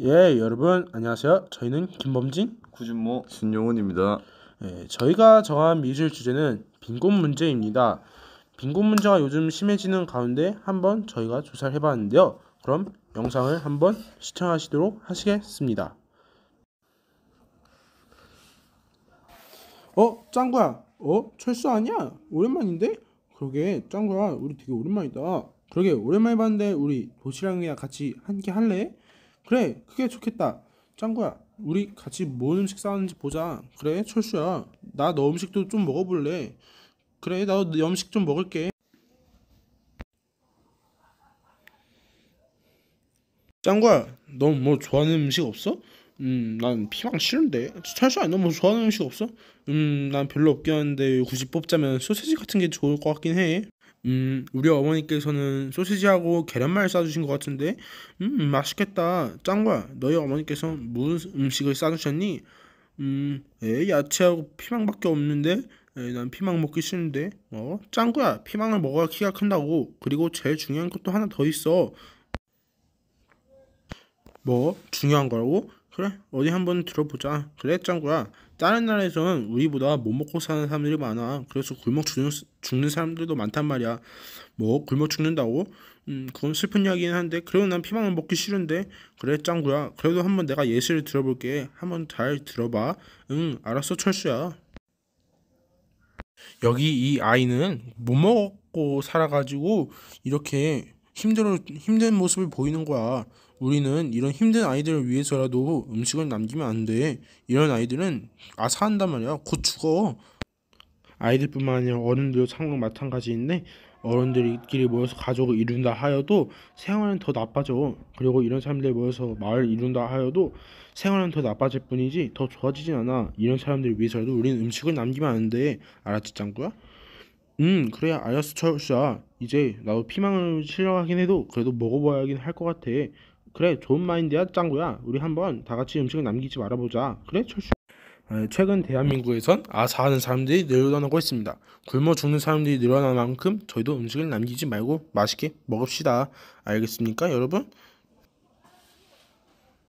예, 여러분 안녕하세요. 저희는 김범진, 구준모, 신용훈입니다. 예, 저희가 정한 미술 주제는 빈곤 문제입니다. 빈곤 문제가 요즘 심해지는 가운데 한번 저희가 조사를 해봤는데요. 그럼 영상을 한번 시청하시도록 하시겠습니다. 어, 짱구야. 어, 철수 아니야? 오랜만인데? 그러게, 짱구야. 우리 되게 오랜만이다. 그러게, 오랜만에 봤는데 우리 도시랑이랑 같이 한끼 할래? 그래 그게 좋겠다 짱구야 우리 같이 뭔 음식 싸는지 보자 그래 철수야 나 너 음식도 좀 먹어볼래 그래 나도 너 음식 좀 먹을게 짱구야 너 뭐 좋아하는 음식 없어? 음난 피망 싫은데 철수야 너 뭐 좋아하는 음식 없어? 음난 별로 없긴 한데 굳이 뽑자면 소세지 같은 게 좋을 것 같긴 해 음, 우리 어머니께서는 소시지하고 계란말 싸주신 것 같은데, 음, 음, 맛있겠다. 짠 거야. 너희 어머니께서 무슨 음식을 싸주셨니? 음, 에 야채하고 피망밖에 없는데, 에이, 난 피망 먹기 싫은데. 어, 짠거야 피망을 먹어야 키가 큰다고. 그리고 제일 중요한 것도 하나 더 있어. 뭐? 중요한 거라고? 그래 어디 한번 들어보자 그래 짱구야 다른 나라에서는 우리보다 못 먹고 사는 사람들이 많아 그래서 굶어 죽는, 죽는 사람들도 많단 말이야 뭐 굶어 죽는다고? 음 그건 슬픈 이야기긴 한데 그래도 난 피망을 먹기 싫은데 그래 짱구야 그래도 한번 내가 예시를 들어볼게 한번 잘 들어봐 응 알았어 철수야 여기 이 아이는 못 먹고 살아가지고 이렇게 힘들어, 힘든 모습을 보이는 거야. 우리는 이런 힘든 아이들을 위해서라도 음식을 남기면 안 돼. 이런 아이들은 아사한단 말이야. 곧 죽어. 아이들뿐만 아니라 어른들도 상황 마찬가지인데 어른들끼리 모여서 가족을 이룬다 하여도 생활은 더 나빠져. 그리고 이런 사람들 모여서 마을 이룬다 하여도 생활은 더 나빠질 뿐이지 더 좋아지진 않아. 이런 사람들을 위해서라도 우리는 음식을 남기면 안 돼. 알았지 짱구야? 음, 그래야 알았어, 철수야. 이제 나도 피망을 실려하긴 해도 그래도 먹어봐야긴 할 것 같아. 그래, 좋은 마인드야, 짱구야. 우리 한번 다 같이 음식을 남기지 말아보자. 그래, 철수. 아, 최근 대한민국에선 아사하는 사람들이 늘어나고 있습니다. 굶어 죽는 사람들이 늘어난 만큼 저희도 음식을 남기지 말고 맛있게 먹읍시다. 알겠습니까, 여러분?